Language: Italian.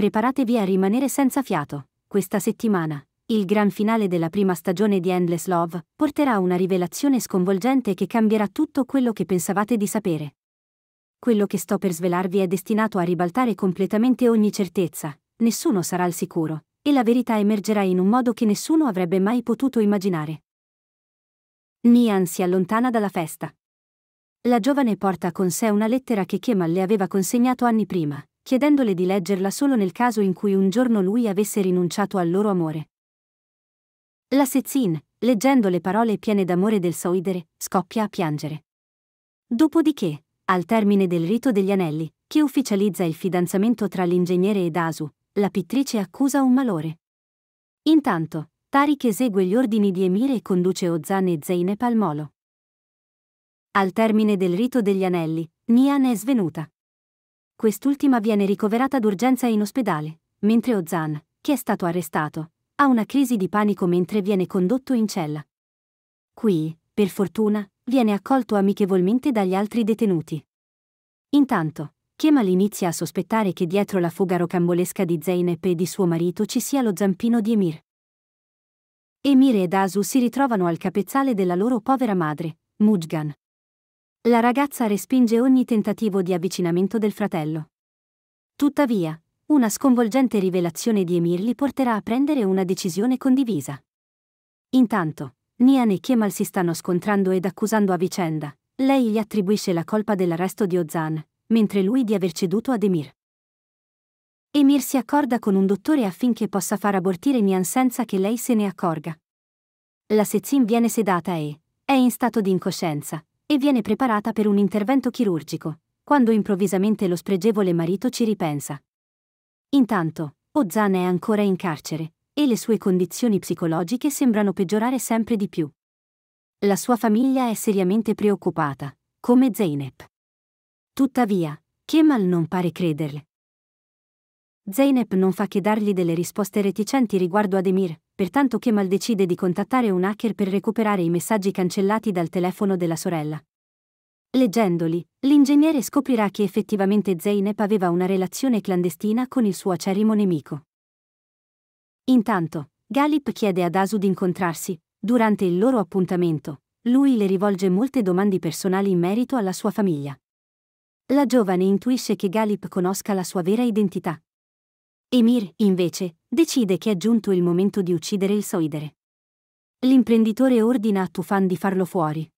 Preparatevi a rimanere senza fiato. Questa settimana, il gran finale della prima stagione di Endless Love porterà una rivelazione sconvolgente che cambierà tutto quello che pensavate di sapere. Quello che sto per svelarvi è destinato a ribaltare completamente ogni certezza, nessuno sarà al sicuro, e la verità emergerà in un modo che nessuno avrebbe mai potuto immaginare. Nian si allontana dalla festa. La giovane porta con sé una lettera che Kemal le aveva consegnato anni prima, chiedendole di leggerla solo nel caso in cui un giorno lui avesse rinunciato al loro amore. La Sezin, leggendo le parole piene d'amore del Soidere, scoppia a piangere. Dopodiché, al termine del rito degli anelli, che ufficializza il fidanzamento tra l'ingegnere ed Asu, la pittrice accusa un malore. Intanto, Tarik esegue gli ordini di Emir e conduce Ozan e Zeynep al molo. Al termine del rito degli anelli, Nian è svenuta quest'ultima viene ricoverata d'urgenza in ospedale, mentre Ozan, che è stato arrestato, ha una crisi di panico mentre viene condotto in cella. Qui, per fortuna, viene accolto amichevolmente dagli altri detenuti. Intanto, Kemal inizia a sospettare che dietro la fuga rocambolesca di Zeynep e di suo marito ci sia lo zampino di Emir. Emir ed Asu si ritrovano al capezzale della loro povera madre, Mujgan, la ragazza respinge ogni tentativo di avvicinamento del fratello. Tuttavia, una sconvolgente rivelazione di Emir li porterà a prendere una decisione condivisa. Intanto, Nian e Kemal si stanno scontrando ed accusando a vicenda. Lei gli attribuisce la colpa dell'arresto di Ozan, mentre lui di aver ceduto ad Emir. Emir si accorda con un dottore affinché possa far abortire Nian senza che lei se ne accorga. La Sezin viene sedata e è in stato di incoscienza, e viene preparata per un intervento chirurgico, quando improvvisamente lo spregevole marito ci ripensa. Intanto, Ozan è ancora in carcere, e le sue condizioni psicologiche sembrano peggiorare sempre di più. La sua famiglia è seriamente preoccupata, come Zeynep. Tuttavia, Kemal non pare crederle. Zeynep non fa che dargli delle risposte reticenti riguardo ad Emir, pertanto Kemal decide di contattare un hacker per recuperare i messaggi cancellati dal telefono della sorella, Leggendoli, l'ingegnere scoprirà che effettivamente Zeynep aveva una relazione clandestina con il suo acerrimo nemico. Intanto, Galip chiede ad Asu di incontrarsi, durante il loro appuntamento, lui le rivolge molte domande personali in merito alla sua famiglia. La giovane intuisce che Galip conosca la sua vera identità. Emir, invece, decide che è giunto il momento di uccidere il Soidere. L'imprenditore ordina a Tufan di farlo fuori.